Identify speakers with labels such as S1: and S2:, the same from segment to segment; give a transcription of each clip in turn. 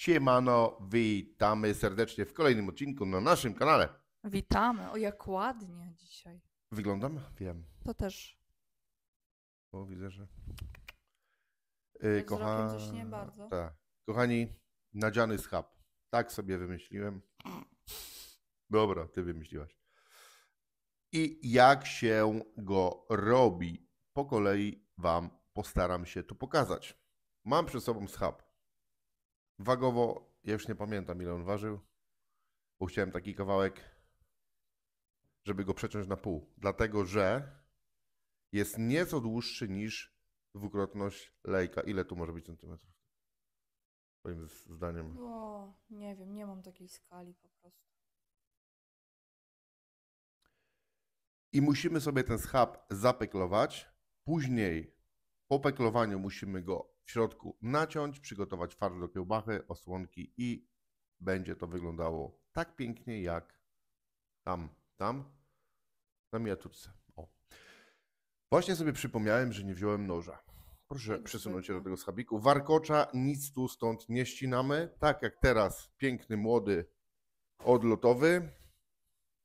S1: Siemano, witamy serdecznie w kolejnym odcinku na naszym kanale.
S2: Witamy, o jak ładnie dzisiaj.
S1: Wyglądam? Wiem. To też. O, widzę, że... Yy, kocha... coś nie bardzo. Tak. Kochani, nadziany schab. Tak sobie wymyśliłem. Dobra, ty wymyśliłaś. I jak się go robi? Po kolei wam postaram się to pokazać. Mam przy sobą schab Wagowo, ja już nie pamiętam ile on ważył, bo chciałem taki kawałek, żeby go przeciąć na pół. Dlatego, że jest nieco dłuższy niż dwukrotność lejka. Ile tu może być centymetrów? Moim zdaniem.
S2: O, nie wiem, nie mam takiej skali po prostu.
S1: I musimy sobie ten schab zapeklować. Później po peklowaniu musimy go w środku naciąć, przygotować farsz do kiełbachy, osłonki i będzie to wyglądało tak pięknie jak tam, tam na miniaturce. O. Właśnie sobie przypomniałem, że nie wziąłem noża. Proszę przesunąć się do tego schabiku. Warkocza nic tu stąd nie ścinamy. Tak jak teraz piękny, młody, odlotowy.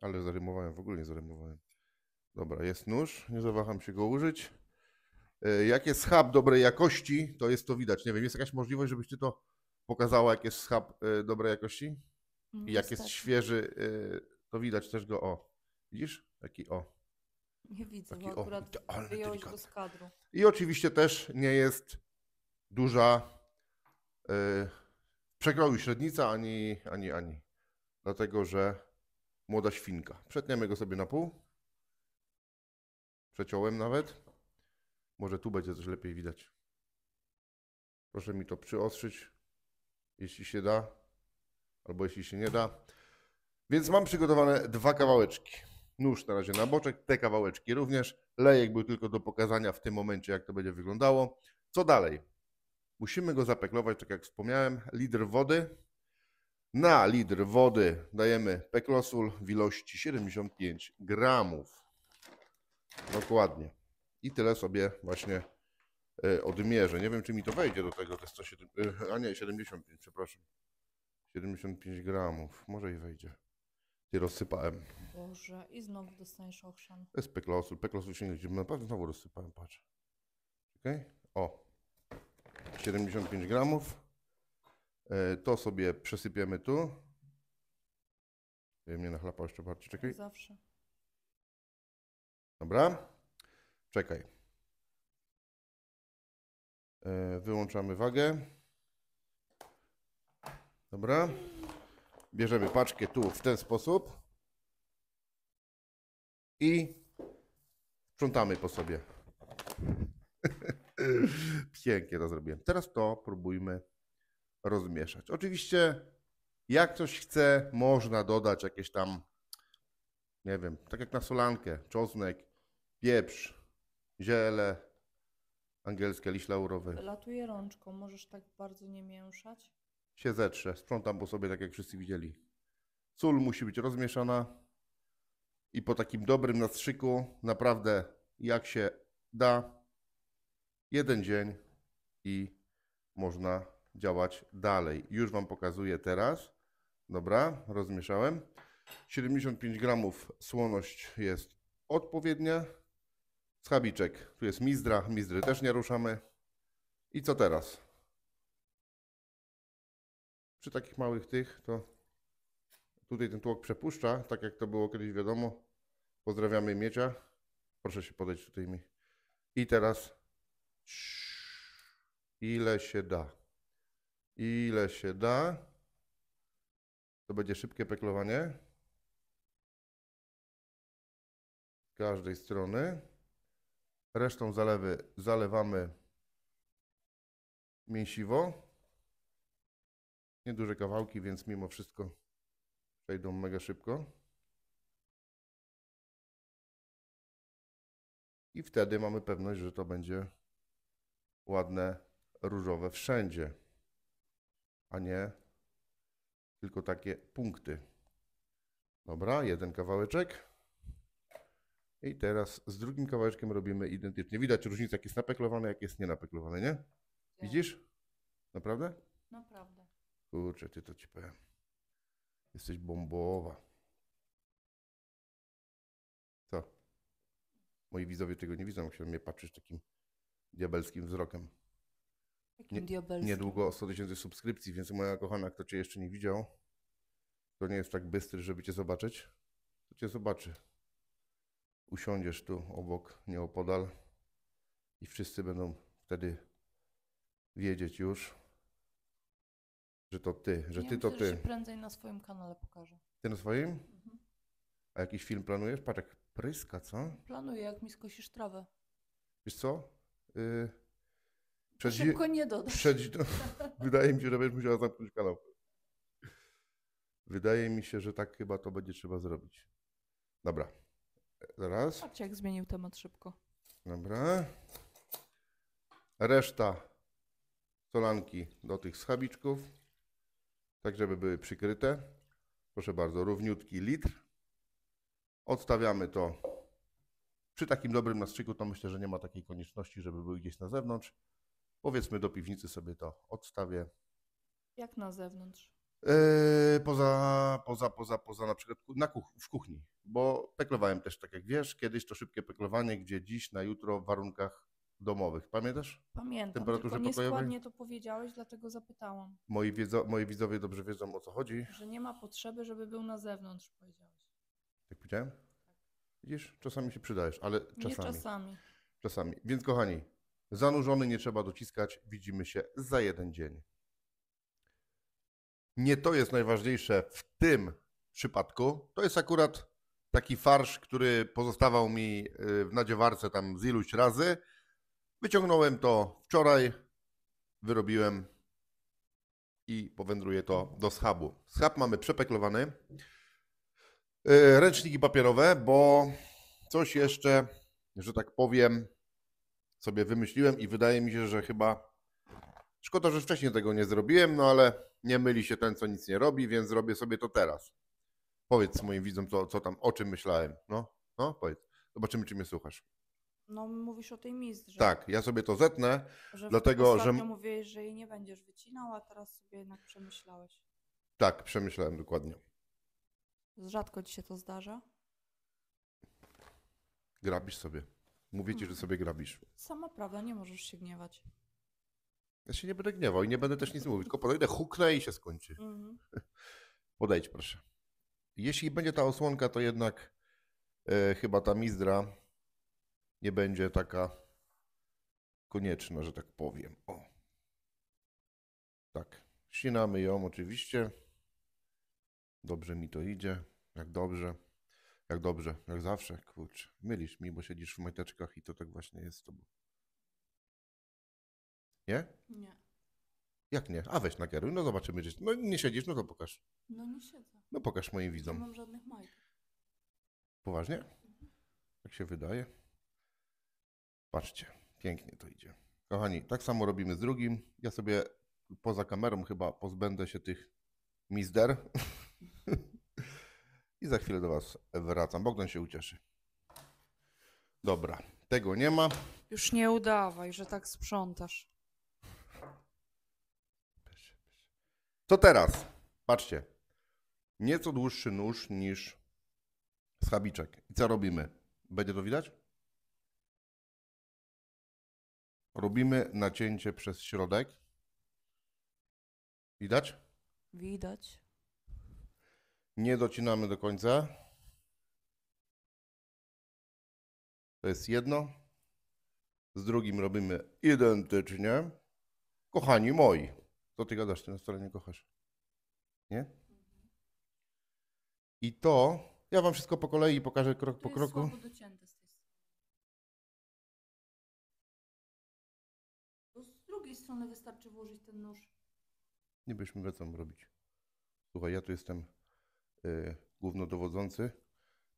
S1: Ale zarymowałem, w ogóle nie zarymowałem. Dobra, jest nóż, nie zawaham się go użyć. Y, jak jest hub dobrej jakości, to jest to widać. Nie wiem, jest jakaś możliwość, żebyś ty to pokazała, jak jest hub y, dobrej jakości? I jak jest świeży, y, to widać też go o. Widzisz? Taki o. Nie widzę, Taki, bo akurat wyjąłeś go z kadru. I oczywiście też nie jest duża yy, przekroju średnica ani, ani, ani. Dlatego, że młoda świnka. Przetniemy go sobie na pół. Przeciąłem nawet. Może tu będzie coś lepiej widać. Proszę mi to przyostrzyć, jeśli się da, albo jeśli się nie da. Więc mam przygotowane dwa kawałeczki. Nóż na razie na boczek, te kawałeczki również. Lejek był tylko do pokazania w tym momencie, jak to będzie wyglądało. Co dalej? Musimy go zapeklować, tak jak wspomniałem, litr wody. Na litr wody dajemy peklosul w ilości 75 gramów. Dokładnie i tyle sobie właśnie e, odmierzę. Nie wiem, czy mi to wejdzie do tego, te 170, e, a nie, 75, przepraszam. 75 gramów, może i wejdzie. Ty rozsypałem.
S2: Boże, i znowu dostaniesz ochrzan.
S1: To jest peklosu, peklosu się nie znowu rozsypałem, patrz. Okej, okay? o. 75 gramów. E, to sobie przesypiemy tu. Mnie nachlapał jeszcze bardziej, czekaj. Zawsze. Dobra. Czekaj. E, wyłączamy wagę. Dobra. Bierzemy paczkę tu w ten sposób. I sprzątamy po sobie. Pięknie to zrobiłem. Teraz to próbujmy rozmieszać. Oczywiście, jak coś chce, można dodać jakieś tam, nie wiem, tak jak na solankę, czosnek, pieprz, ziele angielskie, liść laurowy.
S2: Latuje rączką, możesz tak bardzo nie mięszać.
S1: Się zetrze, sprzątam po sobie, tak jak wszyscy widzieli. Sól musi być rozmieszana i po takim dobrym nastrzyku, naprawdę jak się da, jeden dzień i można działać dalej. Już Wam pokazuję teraz. Dobra, rozmieszałem. 75 gramów słoność jest odpowiednia. Schabiczek. Tu jest Mizdra. Mizdry też nie ruszamy. I co teraz? Przy takich małych tych to tutaj ten tłok przepuszcza, tak jak to było kiedyś wiadomo. Pozdrawiamy Miecia. Proszę się podejść tutaj mi. I teraz ile się da. Ile się da. To będzie szybkie peklowanie. Z każdej strony. Resztą zalewy zalewamy mięsiwo. Nieduże kawałki, więc mimo wszystko przejdą mega szybko. I wtedy mamy pewność, że to będzie ładne, różowe wszędzie, a nie tylko takie punkty. Dobra, jeden kawałeczek. I teraz z drugim kawałeczkiem robimy identycznie. Widać różnicę, jak jest napeklowane, jak jest nienapeklowane, nie? Tak. Widzisz? Naprawdę? Naprawdę. Kurczę, ty to ci powiem. Jesteś bombowa. Co? Moi widzowie tego nie widzą, jak się na mnie patrzysz takim diabelskim wzrokiem. Jakim nie, diabelskim? Niedługo 100 tysięcy subskrypcji, więc moja kochana, kto cię jeszcze nie widział, to nie jest tak bystry, żeby cię zobaczyć, to cię zobaczy usiądziesz tu obok, nieopodal i wszyscy będą wtedy wiedzieć już, że to ty, że ja ty myślę, to ty.
S2: prędzej na swoim kanale pokażę.
S1: Ty na swoim? Mhm. A jakiś film planujesz? Patrz jak pryska, co?
S2: Planuję, jak mi skosisz trawę.
S1: Wiesz co? Yy, przed Szybko nie dodać. Przed... Wydaje mi się, że będziesz musiała zamknąć kanał. Wydaje mi się, że tak chyba to będzie trzeba zrobić. Dobra. Zaraz.
S2: Patrzcie, jak zmienił temat szybko.
S1: Dobra. Reszta solanki do tych schabiczków, tak żeby były przykryte. Proszę bardzo, równiutki litr. Odstawiamy to przy takim dobrym nastrzyku, to myślę, że nie ma takiej konieczności, żeby były gdzieś na zewnątrz. Powiedzmy do piwnicy sobie to odstawię.
S2: Jak na zewnątrz?
S1: Yy, poza, poza, poza, poza na przykład na kuch w kuchni, bo peklowałem też, tak jak wiesz, kiedyś to szybkie peklowanie, gdzie dziś na jutro w warunkach domowych. Pamiętasz? Pamiętam, Temperaturze tylko nieskładnie
S2: to powiedziałeś, dlatego zapytałam.
S1: Moi, wiedzo, moi widzowie dobrze wiedzą, o co chodzi.
S2: Że nie ma potrzeby, żeby był na zewnątrz, powiedziałeś.
S1: Tak powiedziałem? Widzisz, czasami się przydajesz, ale czasami. Nie czasami. Czasami. Więc kochani, zanurzony nie trzeba dociskać. Widzimy się za jeden dzień nie to jest najważniejsze w tym przypadku. To jest akurat taki farsz, który pozostawał mi y, w nadziewarce tam z iluś razy. Wyciągnąłem to wczoraj, wyrobiłem i powędruje to do schabu. Schab mamy przepeklowany. Y, ręczniki papierowe, bo coś jeszcze, że tak powiem, sobie wymyśliłem i wydaje mi się, że chyba Szkoda, że wcześniej tego nie zrobiłem, no ale nie myli się ten, co nic nie robi, więc zrobię sobie to teraz. Powiedz moim widzom, co, co tam, o czym myślałem. No, no, powiedz. Zobaczymy, czy mnie słuchasz.
S2: No, mówisz o tej mistrze. Tak, ja sobie to zetnę, że dlatego, że... mówiłeś, że jej nie będziesz wycinał, a teraz sobie jednak przemyślałeś.
S1: Tak, przemyślałem dokładnie.
S2: Rzadko ci się to zdarza?
S1: Grabisz sobie. Mówię ci, hmm. że sobie grabisz.
S2: Sama prawda, nie możesz się gniewać.
S1: Ja się nie będę gniewał i nie będę też nic mówił, tylko podejdę, huknę i się skończy. Mhm. Podejdź, proszę. Jeśli będzie ta osłonka, to jednak e, chyba ta mizdra nie będzie taka konieczna, że tak powiem. O. Tak. Ścinamy ją oczywiście. Dobrze mi to idzie. Jak dobrze. Jak dobrze, jak zawsze. Kurczę, mylisz mi, bo siedzisz w majteczkach i to tak właśnie jest z tobą. Nie? Nie. Jak nie? A weź nakieruj, no zobaczymy gdzieś. No nie siedzisz, no to pokaż. No nie siedzę. No pokaż moim widzom. Nie
S2: mam żadnych majtek.
S1: Poważnie? Mhm. Tak się wydaje. Patrzcie, pięknie to idzie. Kochani, tak samo robimy z drugim. Ja sobie poza kamerą chyba pozbędę się tych mizder. I za chwilę do Was wracam. Bogdan się ucieszy. Dobra, tego nie ma.
S2: Już nie udawaj, że tak sprzątasz.
S1: Co teraz? Patrzcie. Nieco dłuższy nóż niż schabiczek. I co robimy? Będzie to widać? Robimy nacięcie przez środek. Widać?
S2: Widać.
S1: Nie docinamy do końca. To jest jedno. Z drugim robimy identycznie. Kochani moi. To ty gadasz, ty na stole nie kochasz. Nie? I to, ja wam wszystko po kolei pokażę krok po kroku.
S2: Z drugiej strony wystarczy włożyć ten nóż.
S1: Nie byśmy co robić. Słuchaj, ja tu jestem y, głównodowodzący,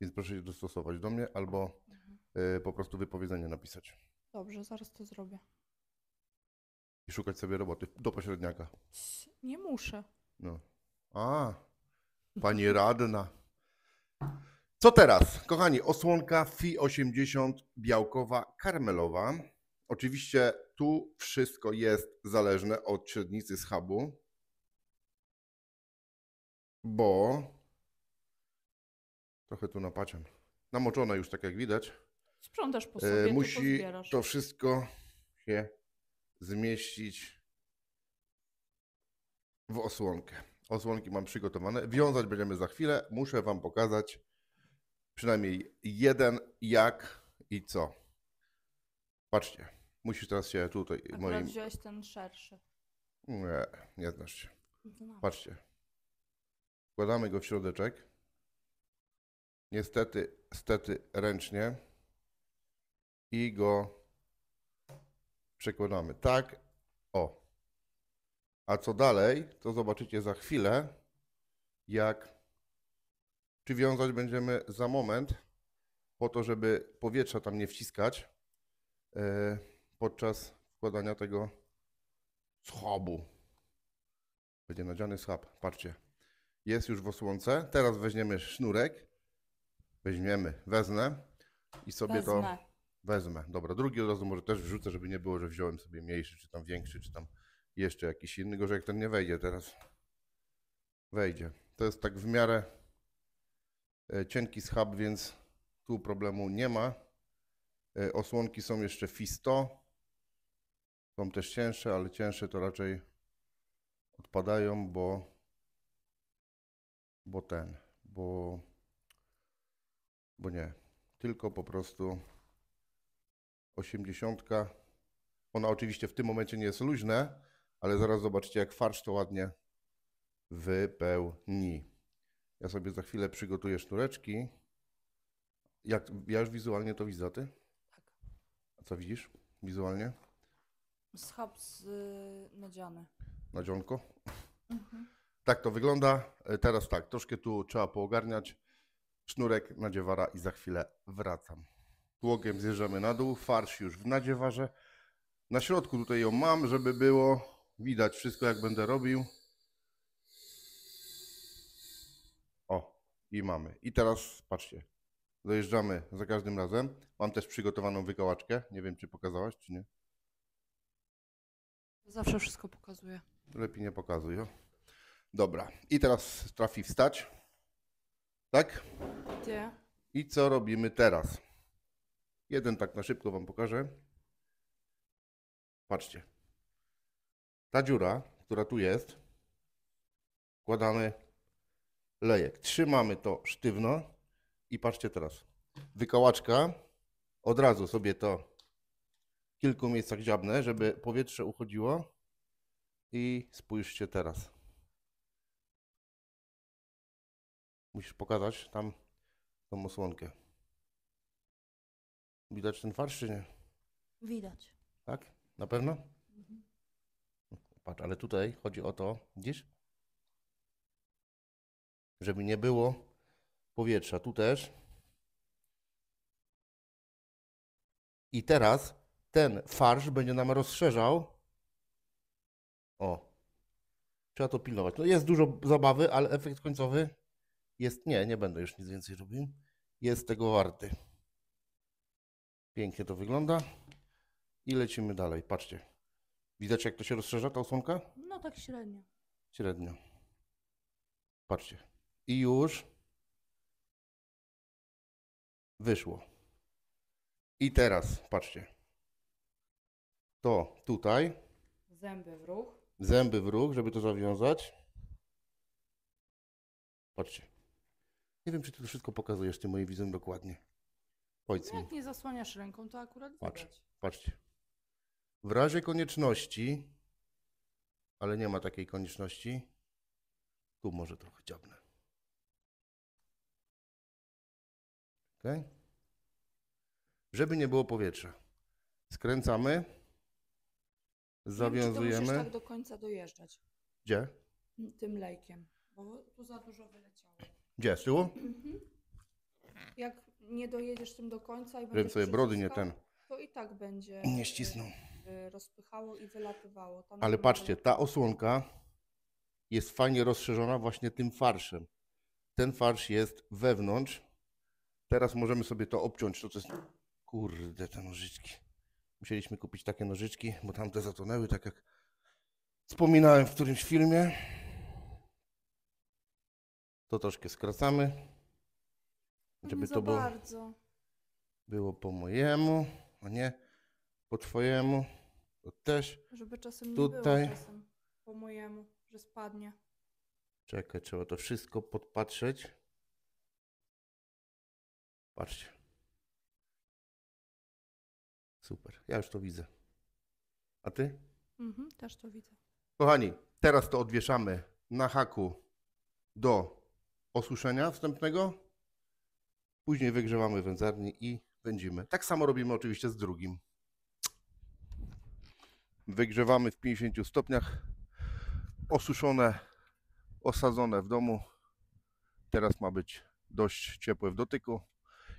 S1: więc proszę się dostosować do mnie albo mhm. y, po prostu wypowiedzenie napisać.
S2: Dobrze, zaraz to zrobię
S1: i szukać sobie roboty do pośredniaka.
S2: Nie muszę.
S1: No. A, pani radna. Co teraz? Kochani, osłonka FI80 białkowa karmelowa. Oczywiście tu wszystko jest zależne od średnicy schabu, bo trochę tu napaczam. Namoczona już, tak jak widać. Sprzątasz po e, sobie, e, Musi to wszystko się zmieścić w osłonkę. Osłonki mam przygotowane. Wiązać będziemy za chwilę. Muszę Wam pokazać przynajmniej jeden jak i co. Patrzcie, musisz teraz się tutaj A moim...
S2: wziąłeś ten szerszy.
S1: Nie, nie znasz się. No. Patrzcie. Wkładamy go w środeczek. Niestety, stety ręcznie. I go Przekładamy tak, o. A co dalej, to zobaczycie za chwilę, jak czy wiązać będziemy za moment, po to, żeby powietrza tam nie wciskać yy, podczas wkładania tego schabu. Będzie nadziany schab, patrzcie. Jest już w osłonce. Teraz weźmiemy sznurek, weźmiemy, wezmę i sobie Wezmę. to Wezmę. Dobra, drugi od razu może też wrzucę, żeby nie było, że wziąłem sobie mniejszy, czy tam większy, czy tam jeszcze jakiś inny. Gorzej jak ten nie wejdzie teraz. Wejdzie. To jest tak w miarę e, cienki schab, więc tu problemu nie ma. E, osłonki są jeszcze Fisto. Są też cięższe, ale cięższe to raczej odpadają, bo bo ten, bo bo nie, tylko po prostu 80. Ona oczywiście w tym momencie nie jest luźna, ale zaraz zobaczcie, jak farsz to ładnie wypełni. Ja sobie za chwilę przygotuję sznureczki. Jak, ja już wizualnie to widzę, a ty? Tak. A co widzisz wizualnie?
S2: Schab z yy, nadziany.
S1: Nadzionko? Mhm. Tak to wygląda. E, teraz tak, troszkę tu trzeba poogarniać. Sznurek, nadziewara i za chwilę wracam. Tłokiem zjeżdżamy na dół, farsz już w nadziewarze. Na środku tutaj ją mam, żeby było widać wszystko jak będę robił. O, i mamy. I teraz patrzcie, dojeżdżamy za każdym razem. Mam też przygotowaną wykałaczkę, nie wiem czy pokazałaś czy nie.
S2: Zawsze wszystko pokazuję.
S1: Lepiej nie pokazuj. O. Dobra, i teraz trafi wstać. Tak? Gdzie? I co robimy teraz? Jeden tak na szybko Wam pokażę. Patrzcie. Ta dziura, która tu jest, wkładamy lejek. Trzymamy to sztywno i patrzcie teraz. Wykałaczka od razu sobie to w kilku miejscach dziabne, żeby powietrze uchodziło. I spójrzcie teraz. Musisz pokazać tam tą osłonkę. Widać ten farsz, czy nie? Widać. Tak? Na pewno? Mhm. Patrz, ale tutaj chodzi o to, widzisz? Żeby nie było powietrza. Tu też. I teraz ten farsz będzie nam rozszerzał. O. Trzeba to pilnować. No jest dużo zabawy, ale efekt końcowy jest... Nie, nie będę już nic więcej robił. Jest tego warty. Pięknie to wygląda. I lecimy dalej. Patrzcie. Widać jak to się rozszerza ta osłonka? No
S2: tak średnio.
S1: Średnio. Patrzcie. I już wyszło. I teraz patrzcie. To tutaj.
S2: Zęby w ruch.
S1: Zęby w ruch, żeby to zawiązać. Patrzcie. Nie wiem, czy ty to wszystko pokazujesz, ty moje widzę dokładnie. Powiedz mi.
S2: nie zasłaniasz ręką, to akurat Patrz, widać.
S1: Patrzcie. W razie konieczności, ale nie ma takiej konieczności, tu może trochę dziabnę. Okay? Żeby nie było powietrza. Skręcamy. Zawiązujemy. Wiem, tak
S2: do końca dojeżdżać. Gdzie? Tym lejkiem, bo tu za dużo wyleciało. Gdzie, z tyłu? Mhm. Jak nie dojedziesz tym do końca i będziesz sobie brody nie ten. To i tak będzie. Nie ścisną. E, rozpychało i wylatywało. Tam Ale patrzcie,
S1: ta osłonka jest fajnie rozszerzona właśnie tym farszem. Ten farsz jest wewnątrz. Teraz możemy sobie to obciąć. To, to jest... Kurde, te nożyczki. Musieliśmy kupić takie nożyczki, bo tamte zatonęły, tak jak wspominałem w którymś filmie. To troszkę skracamy. No żeby to było, bardzo. było po mojemu, a nie po twojemu. To też. Żeby czasem tutaj. nie było
S2: czasem po mojemu, że spadnie.
S1: Czekaj, trzeba to wszystko podpatrzeć. Patrzcie. Super, ja już to widzę. A ty?
S2: Mhm, też to widzę.
S1: Kochani, teraz to odwieszamy na haku do osuszenia wstępnego Później wygrzewamy wędzarni i wędzimy. Tak samo robimy oczywiście z drugim. Wygrzewamy w 50 stopniach. Osuszone, osadzone w domu. Teraz ma być dość ciepłe w dotyku.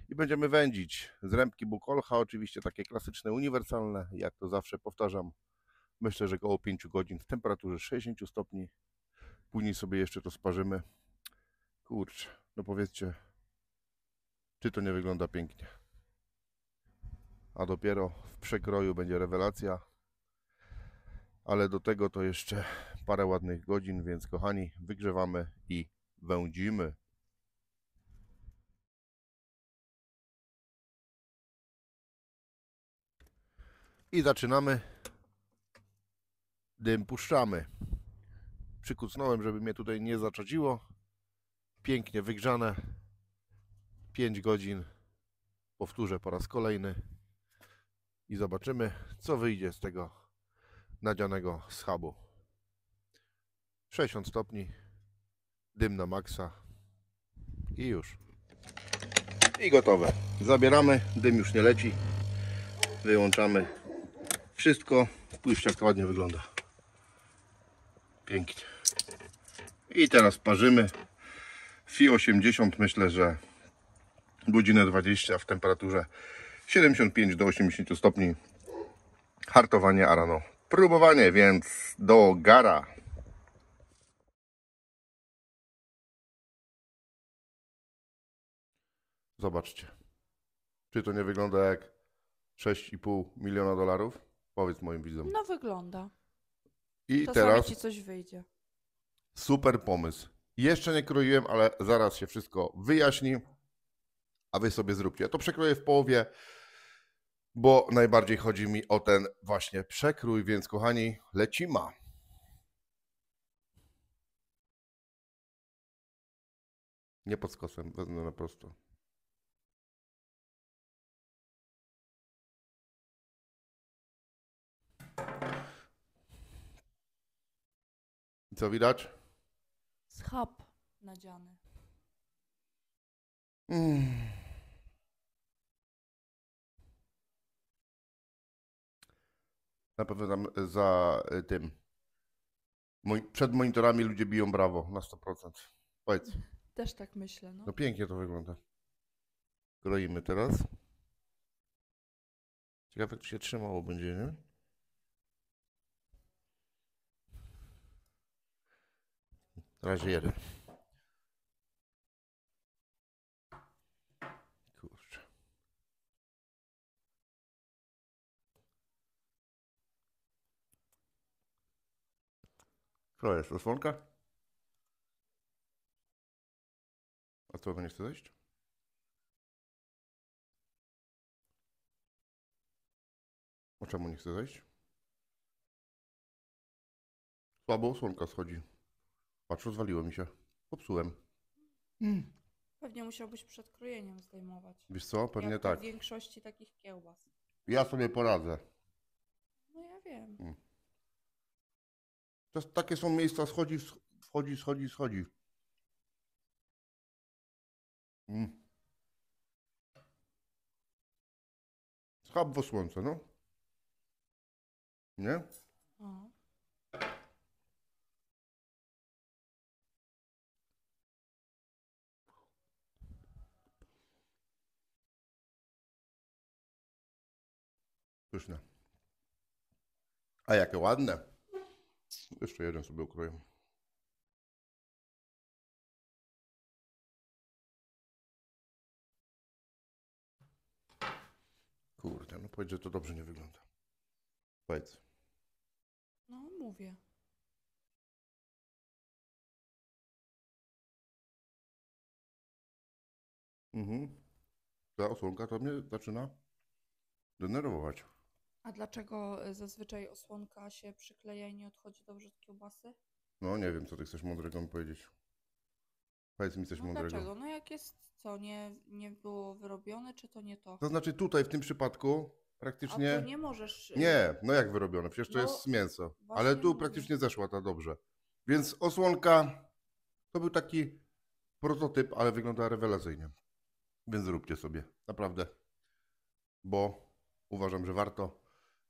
S1: I będziemy wędzić z rębki Bukolcha, oczywiście takie klasyczne, uniwersalne, jak to zawsze powtarzam. Myślę, że około 5 godzin w temperaturze 60 stopni. Później sobie jeszcze to sparzymy. Kurcz, no powiedzcie, czy to nie wygląda pięknie? A dopiero w przekroju będzie rewelacja. Ale do tego to jeszcze parę ładnych godzin, więc kochani, wygrzewamy i wędzimy. I zaczynamy. Dym puszczamy. Przykucnąłem, żeby mnie tutaj nie zaczadziło. Pięknie wygrzane. 5 godzin. Powtórzę po raz kolejny i zobaczymy, co wyjdzie z tego nadzianego schabu. 60 stopni, dym na maksa i już. I gotowe. Zabieramy, dym już nie leci. Wyłączamy wszystko. Spójrzcie jak to ładnie wygląda. Pięknie. I teraz parzymy. FI80 myślę, że godzinę 20 w temperaturze 75 do 80 stopni. Hartowanie, a rano próbowanie, więc do gara. Zobaczcie. Czy to nie wygląda jak 6,5 miliona dolarów? Powiedz moim widzom.
S2: No wygląda.
S1: I to teraz ci
S2: coś wyjdzie.
S1: Super pomysł. Jeszcze nie kroiłem, ale zaraz się wszystko wyjaśni a wy sobie zróbcie. Ja to przekroję w połowie, bo najbardziej chodzi mi o ten właśnie przekrój, więc kochani, lecimy. Nie pod skosem,
S3: wezmę na prosto.
S1: Co widać?
S2: Schab nadziany.
S1: Mm. Na pewno tam e, za e, tym. Przed monitorami ludzie biją brawo na 100%. Powiedz. Też tak myślę. No, no pięknie to wygląda. Kroimy teraz. Ciekawe, czy się trzymało będzie, nie? Na razie jeden.
S3: Co jest osłonka. A co, nie chce zejść?
S1: O czemu nie chce zejść? Słabo osłonka schodzi. Patrz, rozwaliło mi się. Popsułem.
S3: Hmm. Pewnie
S2: musiałbyś przed krojeniem zdejmować. Wiesz co, pewnie Jak tak. w większości takich kiełbas.
S1: Ja sobie poradzę.
S2: No ja wiem.
S1: Hmm. To takie są miejsca, schodzi, wchodzi, schodzi, schodzi. Mm. Schabło słońce, no. Nie?
S3: O. No. Pyszne. A jakie ładne. Jeszcze jeden sobie ukroję. Kurde, no powiedz, że to dobrze nie wygląda. Powiedz. No, mówię.
S1: Mhm. Ta osłonka to mnie zaczyna denerwować.
S2: A dlaczego e, zazwyczaj osłonka się przykleja i nie odchodzi do od kiełbasy?
S1: No nie wiem, co ty chcesz mądrego mi powiedzieć. Powiedz mi coś no mądrego. Dlaczego?
S2: No jak jest co, nie, nie było wyrobione, czy to nie to? To
S1: znaczy tutaj w tym przypadku praktycznie... A to nie możesz... Y, nie, no jak wyrobione, przecież to no, jest mięso. Ale tu praktycznie zeszła ta dobrze. Więc osłonka to był taki prototyp, ale wygląda rewelacyjnie. Więc zróbcie sobie, naprawdę. Bo uważam, że warto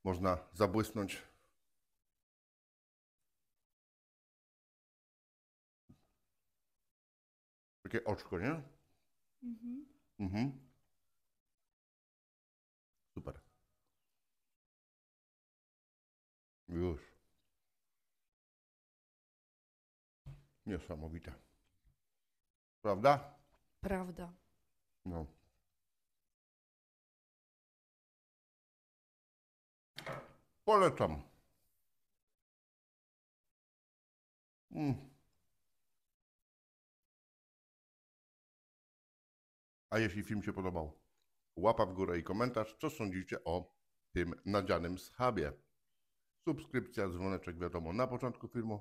S1: można zabłysnąć.
S3: Takie oczko, nie? Mhm. mhm. Super. Już. Niesamowite. Prawda? Prawda. No. Polecam. Mm.
S1: A jeśli film się podobał, łapa w górę i komentarz, co sądzicie o tym nadzianym schabie. Subskrypcja, dzwoneczek wiadomo na początku filmu.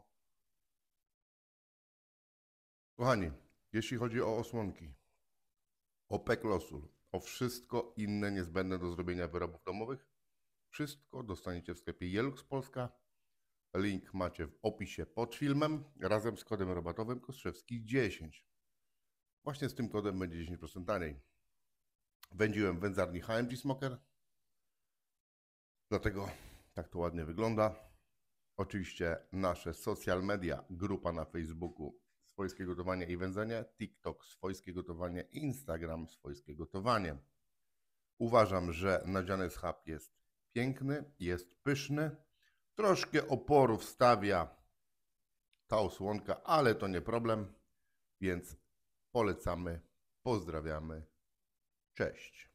S1: Kochani, jeśli chodzi o osłonki, o peklosul, o wszystko inne niezbędne do zrobienia wyrobów domowych, wszystko dostaniecie w sklepie Jelux Polska. Link macie w opisie pod filmem razem z kodem rabatowym Kostrzewski 10. Właśnie z tym kodem będzie 10% taniej. Wędziłem wędzarni HMG Smoker. Dlatego tak to ładnie wygląda. Oczywiście nasze social media, grupa na Facebooku Swojskie Gotowanie i Wędzenie, TikTok Swojskie Gotowanie, Instagram Swojskie Gotowanie. Uważam, że nadziany schab jest piękny, jest pyszny. Troszkę oporu wstawia ta osłonka, ale to nie problem, więc polecamy, pozdrawiamy. Cześć.